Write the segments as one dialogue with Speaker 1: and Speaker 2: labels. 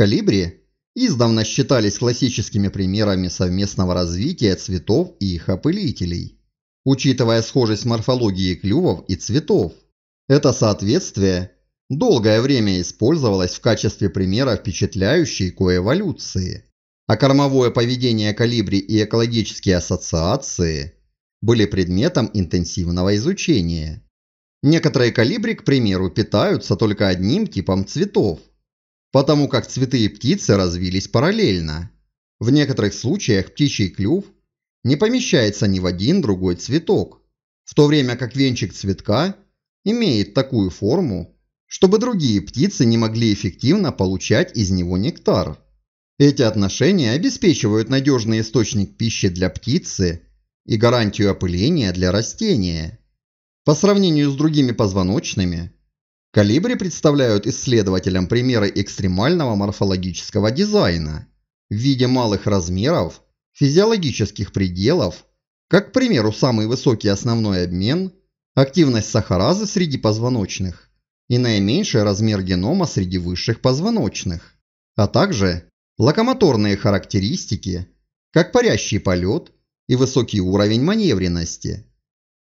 Speaker 1: Калибри издавна считались классическими примерами совместного развития цветов и их опылителей. Учитывая схожесть морфологии клювов и цветов, это соответствие долгое время использовалось в качестве примера впечатляющей коэволюции, а кормовое поведение калибри и экологические ассоциации были предметом интенсивного изучения. Некоторые калибри, к примеру, питаются только одним типом цветов, потому как цветы и птицы развились параллельно. В некоторых случаях птичий клюв не помещается ни в один другой цветок, в то время как венчик цветка имеет такую форму, чтобы другие птицы не могли эффективно получать из него нектар. Эти отношения обеспечивают надежный источник пищи для птицы и гарантию опыления для растения. По сравнению с другими позвоночными, Калибри представляют исследователям примеры экстремального морфологического дизайна в виде малых размеров, физиологических пределов, как, к примеру, самый высокий основной обмен, активность сахаразы среди позвоночных и наименьший размер генома среди высших позвоночных, а также локомоторные характеристики, как парящий полет и высокий уровень маневренности.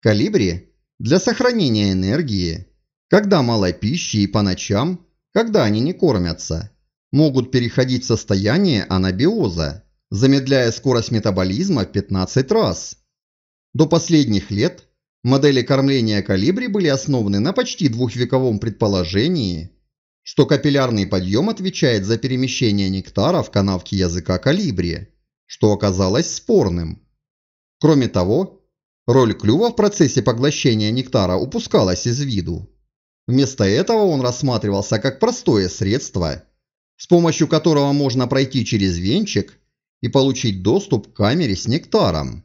Speaker 1: Калибри для сохранения энергии – когда мало пищи и по ночам, когда они не кормятся, могут переходить в состояние анабиоза, замедляя скорость метаболизма в 15 раз. До последних лет модели кормления калибри были основаны на почти двухвековом предположении, что капиллярный подъем отвечает за перемещение нектара в канавке языка калибри, что оказалось спорным. Кроме того, роль клюва в процессе поглощения нектара упускалась из виду. Вместо этого он рассматривался как простое средство, с помощью которого можно пройти через венчик и получить доступ к камере с нектаром.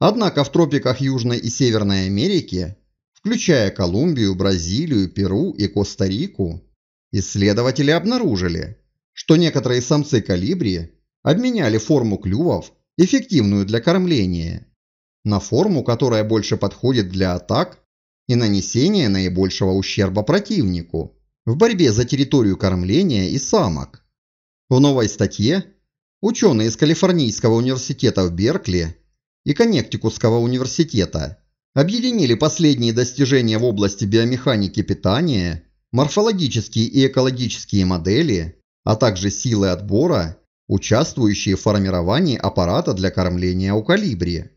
Speaker 1: Однако в тропиках Южной и Северной Америки, включая Колумбию, Бразилию, Перу и Коста-Рику, исследователи обнаружили, что некоторые самцы калибри обменяли форму клювов, эффективную для кормления, на форму, которая больше подходит для атак и нанесение наибольшего ущерба противнику в борьбе за территорию кормления и самок. В новой статье ученые из Калифорнийского университета в Беркли и Коннектикутского университета объединили последние достижения в области биомеханики питания, морфологические и экологические модели, а также силы отбора, участвующие в формировании аппарата для кормления у калибри.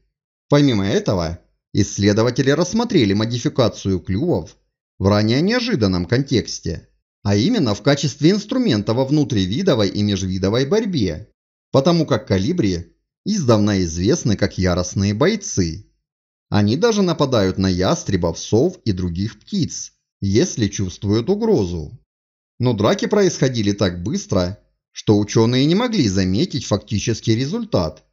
Speaker 1: Помимо этого, Исследователи рассмотрели модификацию клювов в ранее неожиданном контексте, а именно в качестве инструмента во внутривидовой и межвидовой борьбе, потому как калибри издавна известны как яростные бойцы. Они даже нападают на ястребов, сов и других птиц, если чувствуют угрозу. Но драки происходили так быстро, что ученые не могли заметить фактический результат.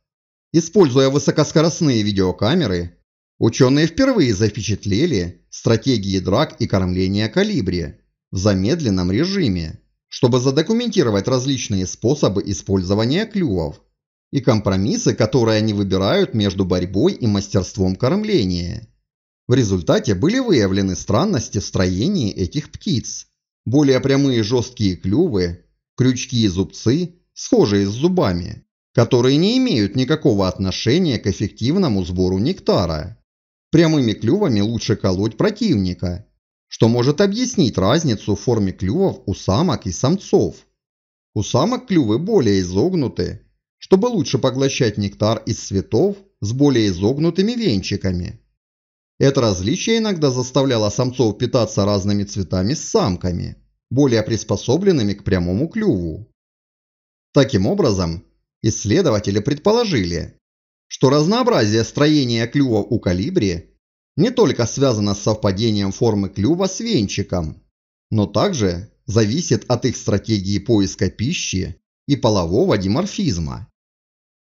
Speaker 1: Используя высокоскоростные видеокамеры, Ученые впервые запечатлели стратегии драк и кормления калибри в замедленном режиме, чтобы задокументировать различные способы использования клювов и компромиссы, которые они выбирают между борьбой и мастерством кормления. В результате были выявлены странности в строении этих птиц. Более прямые жесткие клювы, крючки и зубцы, схожие с зубами, которые не имеют никакого отношения к эффективному сбору нектара. Прямыми клювами лучше колоть противника, что может объяснить разницу в форме клювов у самок и самцов. У самок клювы более изогнуты, чтобы лучше поглощать нектар из цветов с более изогнутыми венчиками. Это различие иногда заставляло самцов питаться разными цветами с самками, более приспособленными к прямому клюву. Таким образом, исследователи предположили, что разнообразие строения клюва у калибри не только связано с совпадением формы клюва с венчиком, но также зависит от их стратегии поиска пищи и полового диморфизма.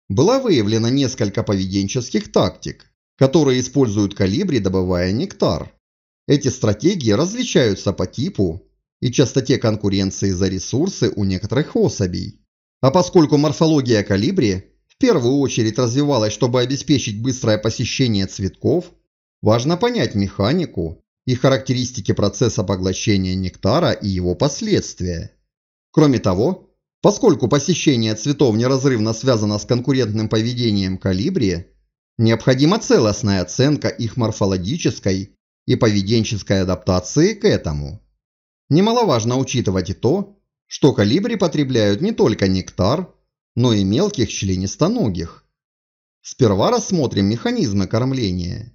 Speaker 1: Было выявлено несколько поведенческих тактик, которые используют калибри, добывая нектар. Эти стратегии различаются по типу и частоте конкуренции за ресурсы у некоторых особей. А поскольку морфология калибри первую очередь развивалась, чтобы обеспечить быстрое посещение цветков, важно понять механику и характеристики процесса поглощения нектара и его последствия. Кроме того, поскольку посещение цветов неразрывно связано с конкурентным поведением калибри, необходима целостная оценка их морфологической и поведенческой адаптации к этому. Немаловажно учитывать и то, что калибри потребляют не только нектар, но и мелких членистоногих. Сперва рассмотрим механизмы кормления.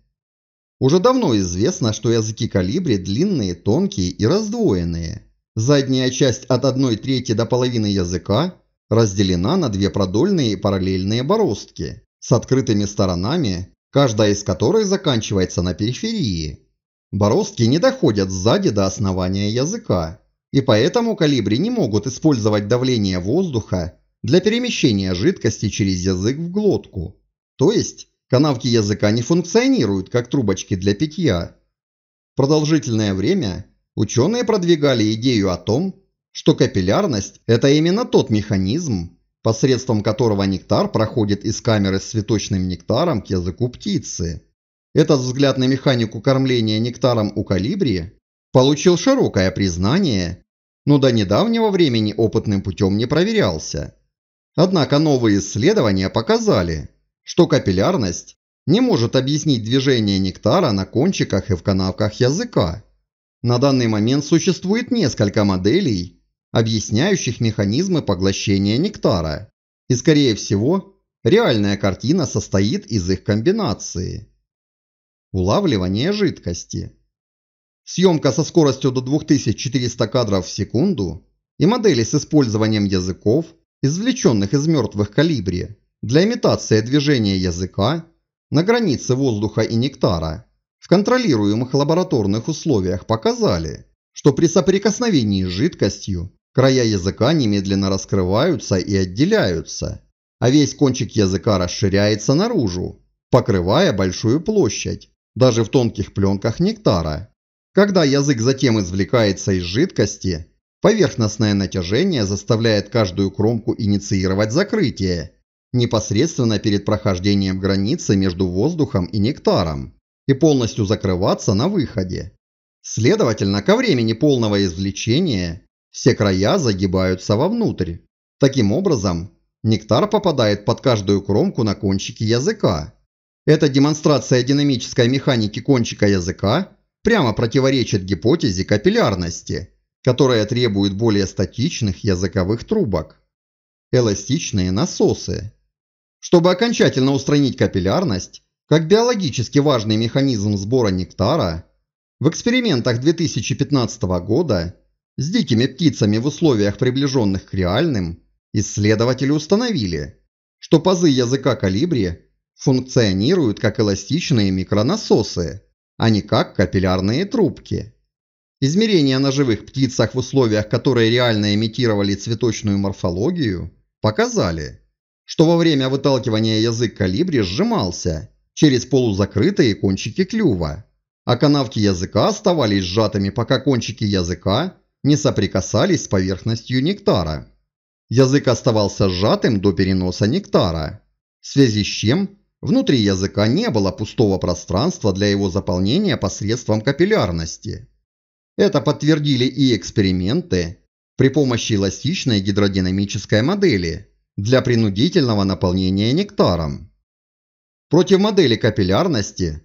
Speaker 1: Уже давно известно, что языки калибри длинные, тонкие и раздвоенные. Задняя часть от 1 трети до половины языка разделена на две продольные и параллельные бороздки с открытыми сторонами, каждая из которых заканчивается на периферии. Бороздки не доходят сзади до основания языка, и поэтому калибри не могут использовать давление воздуха для перемещения жидкости через язык в глотку. То есть канавки языка не функционируют как трубочки для питья. Продолжительное время ученые продвигали идею о том, что капиллярность – это именно тот механизм, посредством которого нектар проходит из камеры с цветочным нектаром к языку птицы. Этот взгляд на механику кормления нектаром у калибри получил широкое признание, но до недавнего времени опытным путем не проверялся. Однако новые исследования показали, что капиллярность не может объяснить движение нектара на кончиках и в канавках языка. На данный момент существует несколько моделей, объясняющих механизмы поглощения нектара, и скорее всего, реальная картина состоит из их комбинации. Улавливание жидкости. Съемка со скоростью до 2400 кадров в секунду и модели с использованием языков, извлеченных из мертвых калибри, для имитации движения языка на границе воздуха и нектара, в контролируемых лабораторных условиях показали, что при соприкосновении с жидкостью края языка немедленно раскрываются и отделяются, а весь кончик языка расширяется наружу, покрывая большую площадь, даже в тонких пленках нектара. Когда язык затем извлекается из жидкости, Поверхностное натяжение заставляет каждую кромку инициировать закрытие, непосредственно перед прохождением границы между воздухом и нектаром, и полностью закрываться на выходе. Следовательно, ко времени полного извлечения все края загибаются вовнутрь. Таким образом, нектар попадает под каждую кромку на кончике языка. Эта демонстрация динамической механики кончика языка прямо противоречит гипотезе капиллярности которая требует более статичных языковых трубок. Эластичные насосы. Чтобы окончательно устранить капиллярность, как биологически важный механизм сбора нектара, в экспериментах 2015 года с дикими птицами в условиях, приближенных к реальным, исследователи установили, что пазы языка калибри функционируют как эластичные микронасосы, а не как капиллярные трубки. Измерения на живых птицах в условиях, которые реально имитировали цветочную морфологию, показали, что во время выталкивания язык калибри сжимался через полузакрытые кончики клюва, а канавки языка оставались сжатыми, пока кончики языка не соприкасались с поверхностью нектара. Язык оставался сжатым до переноса нектара, в связи с чем внутри языка не было пустого пространства для его заполнения посредством капиллярности. Это подтвердили и эксперименты при помощи эластичной гидродинамической модели для принудительного наполнения нектаром. Против модели капиллярности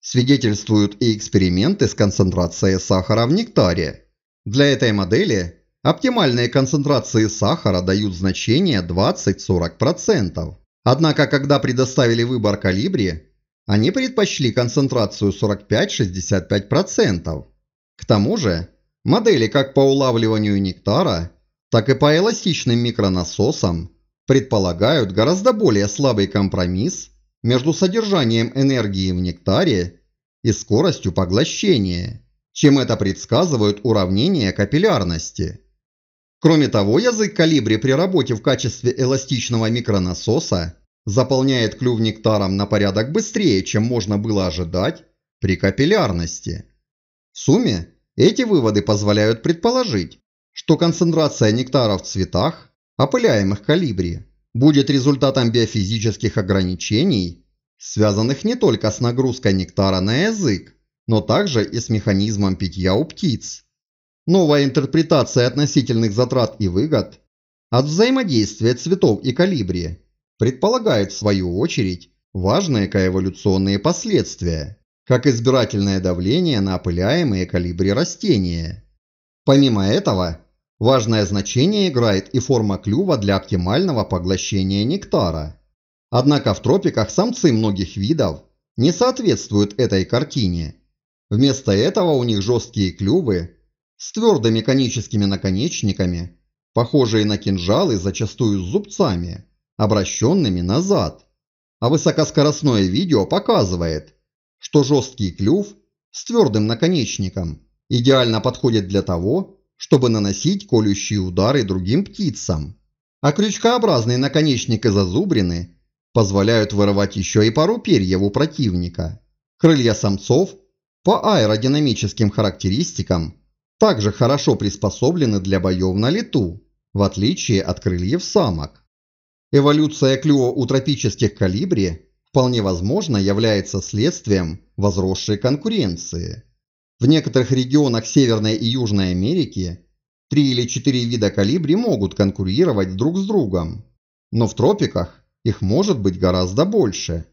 Speaker 1: свидетельствуют и эксперименты с концентрацией сахара в нектаре. Для этой модели оптимальные концентрации сахара дают значение 20-40%. Однако, когда предоставили выбор калибри, они предпочли концентрацию 45-65%. К тому же, модели как по улавливанию нектара, так и по эластичным микронасосам предполагают гораздо более слабый компромисс между содержанием энергии в нектаре и скоростью поглощения, чем это предсказывают уравнения капиллярности. Кроме того, язык калибри при работе в качестве эластичного микронасоса заполняет клюв нектаром на порядок быстрее, чем можно было ожидать при капиллярности. В сумме эти выводы позволяют предположить, что концентрация нектара в цветах, опыляемых калибри, будет результатом биофизических ограничений, связанных не только с нагрузкой нектара на язык, но также и с механизмом питья у птиц. Новая интерпретация относительных затрат и выгод от взаимодействия цветов и калибри предполагает в свою очередь важные коэволюционные последствия как избирательное давление на опыляемые калибри растения. Помимо этого, важное значение играет и форма клюва для оптимального поглощения нектара. Однако в тропиках самцы многих видов не соответствуют этой картине. Вместо этого у них жесткие клювы с твердыми коническими наконечниками, похожие на кинжалы зачастую с зубцами, обращенными назад. А высокоскоростное видео показывает, что жесткий клюв с твердым наконечником идеально подходит для того, чтобы наносить колющие удары другим птицам, а крючкообразный наконечник и зазубрины позволяют вырывать еще и пару перьев у противника. Крылья самцов по аэродинамическим характеристикам также хорошо приспособлены для боев на лету, в отличие от крыльев самок. Эволюция клюва у тропических калибри вполне возможно является следствием возросшей конкуренции. В некоторых регионах Северной и Южной Америки три или четыре вида калибри могут конкурировать друг с другом, но в тропиках их может быть гораздо больше.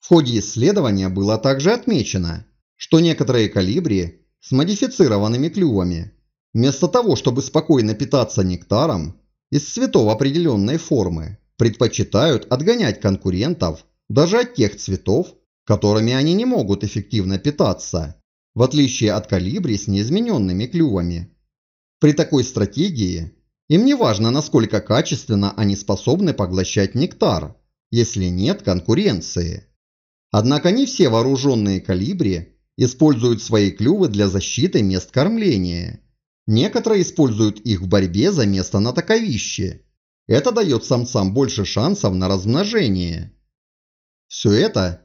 Speaker 1: В ходе исследования было также отмечено, что некоторые калибри с модифицированными клювами, вместо того, чтобы спокойно питаться нектаром из цветов определенной формы, предпочитают отгонять конкурентов даже от тех цветов, которыми они не могут эффективно питаться, в отличие от калибри с неизмененными клювами. При такой стратегии им не важно, насколько качественно они способны поглощать нектар, если нет конкуренции. Однако не все вооруженные калибри используют свои клювы для защиты мест кормления. Некоторые используют их в борьбе за место на таковище. Это дает самцам больше шансов на размножение. Все это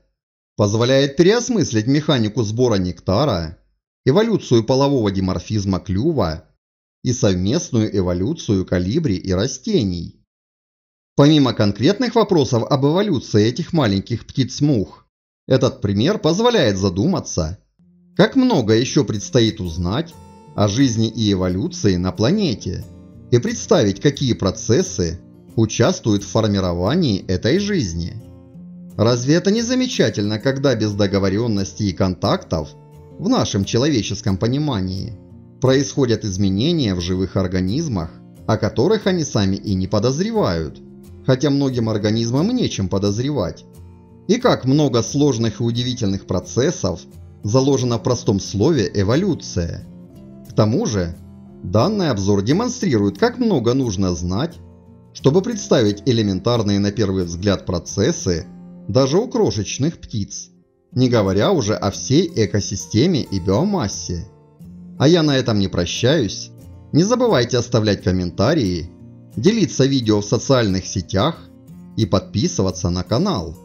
Speaker 1: позволяет переосмыслить механику сбора нектара, эволюцию полового диморфизма клюва и совместную эволюцию калибри и растений. Помимо конкретных вопросов об эволюции этих маленьких птиц-мух, этот пример позволяет задуматься, как много еще предстоит узнать о жизни и эволюции на планете и представить, какие процессы участвуют в формировании этой жизни. Разве это не замечательно, когда без договоренностей и контактов, в нашем человеческом понимании, происходят изменения в живых организмах, о которых они сами и не подозревают, хотя многим организмам нечем подозревать. И как много сложных и удивительных процессов заложено в простом слове «эволюция». К тому же, данный обзор демонстрирует, как много нужно знать, чтобы представить элементарные на первый взгляд процессы, даже у крошечных птиц, не говоря уже о всей экосистеме и биомассе. А я на этом не прощаюсь. Не забывайте оставлять комментарии, делиться видео в социальных сетях и подписываться на канал.